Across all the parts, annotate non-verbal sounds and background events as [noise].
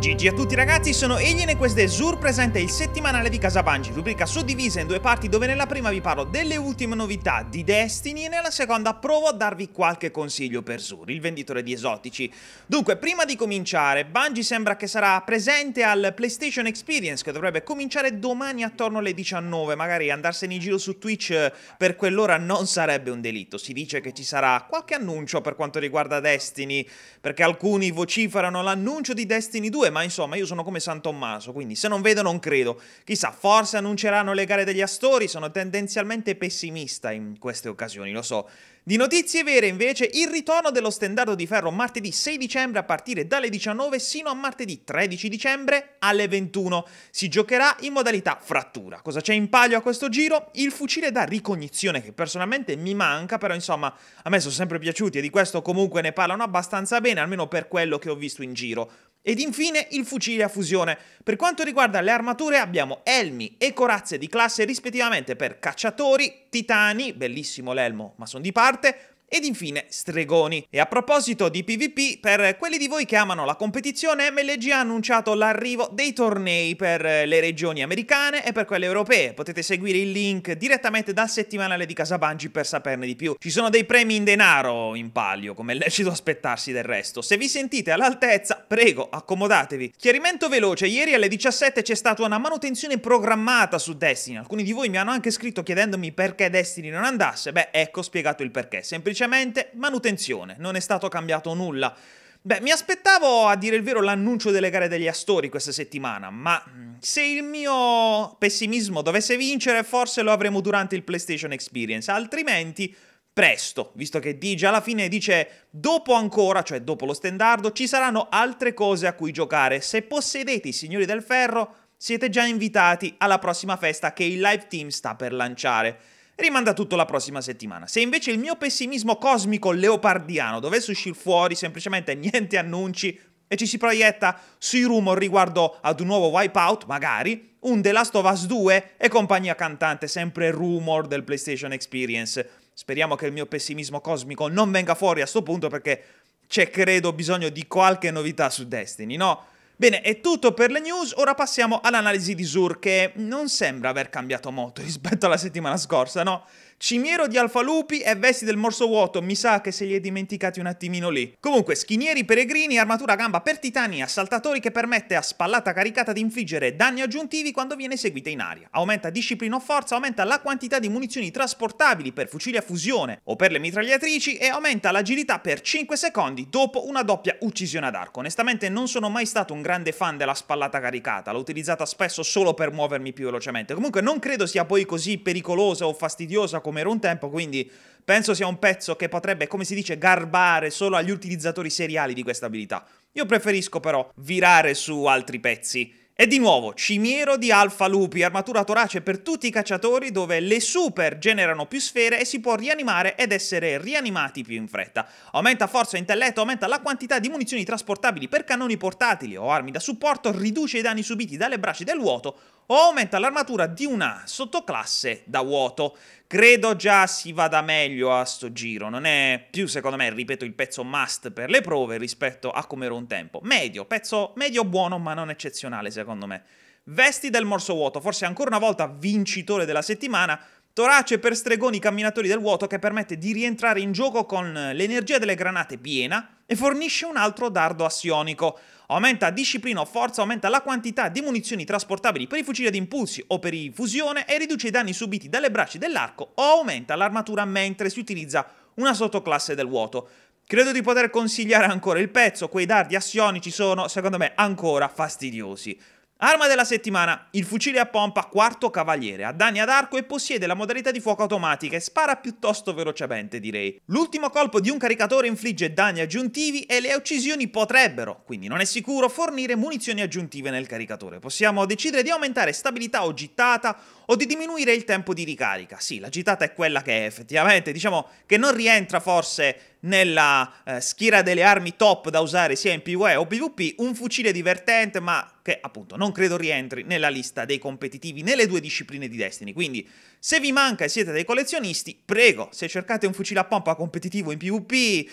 GG a tutti ragazzi, sono Alien e questo è Zur presente il settimanale di Casa Bungie, rubrica suddivisa in due parti dove nella prima vi parlo delle ultime novità di Destiny e nella seconda provo a darvi qualche consiglio per Zur, il venditore di esotici. Dunque, prima di cominciare, Bungie sembra che sarà presente al PlayStation Experience che dovrebbe cominciare domani attorno alle 19, magari andarsene in giro su Twitch eh, per quell'ora non sarebbe un delitto, si dice che ci sarà qualche annuncio per quanto riguarda Destiny, perché alcuni vociferano l'annuncio di Destiny 2 due, ma insomma io sono come San Tommaso, quindi se non vedo non credo. Chissà, forse annunceranno le gare degli Astori, sono tendenzialmente pessimista in queste occasioni, lo so. Di notizie vere invece il ritorno dello stendardo di ferro martedì 6 dicembre a partire dalle 19 sino a martedì 13 dicembre alle 21. Si giocherà in modalità frattura. Cosa c'è in palio a questo giro? Il fucile da ricognizione che personalmente mi manca, però insomma a me sono sempre piaciuti e di questo comunque ne parlano abbastanza bene, almeno per quello che ho visto in giro. Ed infine il fucile a fusione. Per quanto riguarda le armature abbiamo elmi e corazze di classe rispettivamente per cacciatori, titani, bellissimo l'elmo ma sono di parte, ed infine stregoni. E a proposito di PvP, per quelli di voi che amano la competizione, MLG ha annunciato l'arrivo dei tornei per eh, le regioni americane e per quelle europee. Potete seguire il link direttamente dal settimanale di Casabangi per saperne di più. Ci sono dei premi in denaro in palio, come è lecito aspettarsi del resto. Se vi sentite all'altezza, prego, accomodatevi. Chiarimento veloce, ieri alle 17 c'è stata una manutenzione programmata su Destiny. Alcuni di voi mi hanno anche scritto chiedendomi perché Destiny non andasse. Beh, ecco spiegato il perché. Semplicemente semplicemente manutenzione, non è stato cambiato nulla. Beh, mi aspettavo a dire il vero l'annuncio delle gare degli Astori questa settimana, ma mm, se il mio pessimismo dovesse vincere, forse lo avremo durante il PlayStation Experience, altrimenti presto, visto che Digi alla fine dice dopo ancora, cioè dopo lo standard, ci saranno altre cose a cui giocare. Se possedete i Signori del Ferro, siete già invitati alla prossima festa che il live team sta per lanciare rimanda tutto la prossima settimana. Se invece il mio pessimismo cosmico leopardiano dovesse uscire fuori, semplicemente niente annunci e ci si proietta sui rumor riguardo ad un nuovo Wipeout, magari, un The Last of Us 2 e compagnia cantante, sempre rumor del PlayStation Experience. Speriamo che il mio pessimismo cosmico non venga fuori a sto punto perché c'è credo bisogno di qualche novità su Destiny, no? Bene, è tutto per le news, ora passiamo all'analisi di Zur che non sembra aver cambiato molto [laughs] rispetto alla settimana scorsa, no? Cimiero di Alfalupi e vesti del morso vuoto, mi sa che se li è dimenticati un attimino lì. Comunque, schinieri peregrini, armatura gamba per titani, e assaltatori che permette a spallata caricata di infliggere danni aggiuntivi quando viene seguita in aria. Aumenta disciplina o forza, aumenta la quantità di munizioni trasportabili per fucili a fusione o per le mitragliatrici e aumenta l'agilità per 5 secondi dopo una doppia uccisione ad arco. Onestamente non sono mai stato un grande fan della spallata caricata, l'ho utilizzata spesso solo per muovermi più velocemente. Comunque non credo sia poi così pericolosa o fastidiosa come era un tempo, quindi penso sia un pezzo che potrebbe, come si dice, garbare solo agli utilizzatori seriali di questa abilità. Io preferisco però virare su altri pezzi. E di nuovo, cimiero di Alfa Lupi, armatura torace per tutti i cacciatori dove le super generano più sfere e si può rianimare ed essere rianimati più in fretta. Aumenta forza e intelletto, aumenta la quantità di munizioni trasportabili per cannoni portatili o armi da supporto, riduce i danni subiti dalle braccia del vuoto o aumenta l'armatura di una sottoclasse da vuoto. Credo già si vada meglio a sto giro, non è più secondo me, ripeto, il pezzo must per le prove rispetto a come era un tempo. Medio, pezzo medio buono ma non eccezionale secondo me. Vesti del morso vuoto, forse ancora una volta vincitore della settimana, torace per stregoni camminatori del vuoto che permette di rientrare in gioco con l'energia delle granate piena, e fornisce un altro dardo assionico. Aumenta disciplina o forza, aumenta la quantità di munizioni trasportabili per i fucili ad impulsi o per i fusione e riduce i danni subiti dalle braccia dell'arco o aumenta l'armatura mentre si utilizza una sottoclasse del vuoto. Credo di poter consigliare ancora il pezzo, quei dardi assionici sono, secondo me, ancora fastidiosi. Arma della settimana, il fucile a pompa quarto cavaliere, ha danni ad arco e possiede la modalità di fuoco automatica e spara piuttosto velocemente direi. L'ultimo colpo di un caricatore infligge danni aggiuntivi e le uccisioni potrebbero, quindi non è sicuro, fornire munizioni aggiuntive nel caricatore. Possiamo decidere di aumentare stabilità o gittata o di diminuire il tempo di ricarica. Sì, la gitata è quella che è effettivamente, diciamo che non rientra forse nella eh, schiera delle armi top da usare sia in PvE o PvP, un fucile divertente ma che appunto non credo rientri nella lista dei competitivi nelle due discipline di Destiny. Quindi se vi manca e siete dei collezionisti, prego, se cercate un fucile a pompa competitivo in PvP,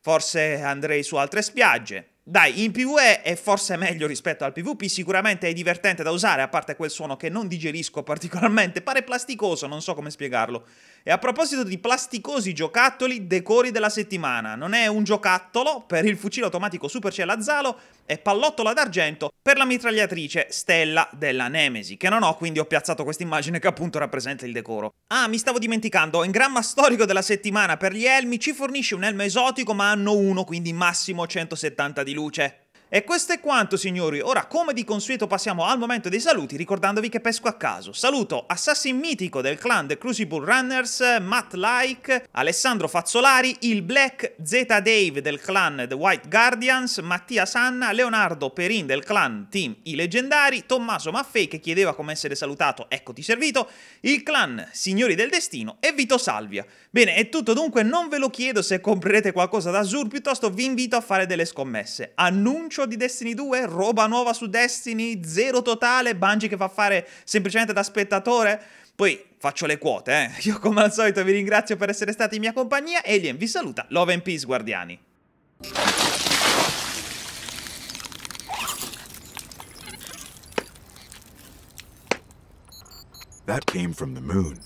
forse andrei su altre spiagge. Dai, in PvE è forse meglio rispetto al PvP, sicuramente è divertente da usare, a parte quel suono che non digerisco particolarmente, pare plasticoso, non so come spiegarlo. E a proposito di plasticosi giocattoli, decori della settimana. Non è un giocattolo per il fucile automatico Supercella Zalo è pallottola d'argento per la mitragliatrice Stella della Nemesi, che non ho, quindi ho piazzato questa immagine che appunto rappresenta il decoro. Ah, mi stavo dimenticando, in gramma storico della settimana per gli elmi ci fornisce un elmo esotico, ma hanno uno, quindi massimo 170 di luce luce. E questo è quanto, signori. Ora, come di consueto, passiamo al momento dei saluti, ricordandovi che pesco a caso. Saluto Assassin Mitico del clan The Crucible Runners, Matt Like, Alessandro Fazzolari, il Black, Zeta Dave del clan The White Guardians, Mattia Sanna, Leonardo Perin del clan Team I Leggendari, Tommaso Maffei che chiedeva come essere salutato, eccoti servito, il clan Signori del Destino e Vito Salvia. Bene, è tutto dunque, non ve lo chiedo se comprerete qualcosa da Zur, piuttosto vi invito a fare delle scommesse. Annuncio show di Destiny 2, roba nuova su Destiny, zero totale, Bungie che fa fare semplicemente da spettatore. Poi faccio le quote, eh. [laughs] Io come al solito vi ringrazio per essere stati in mia compagnia, Alien vi saluta, love and peace guardiani. That came from the moon.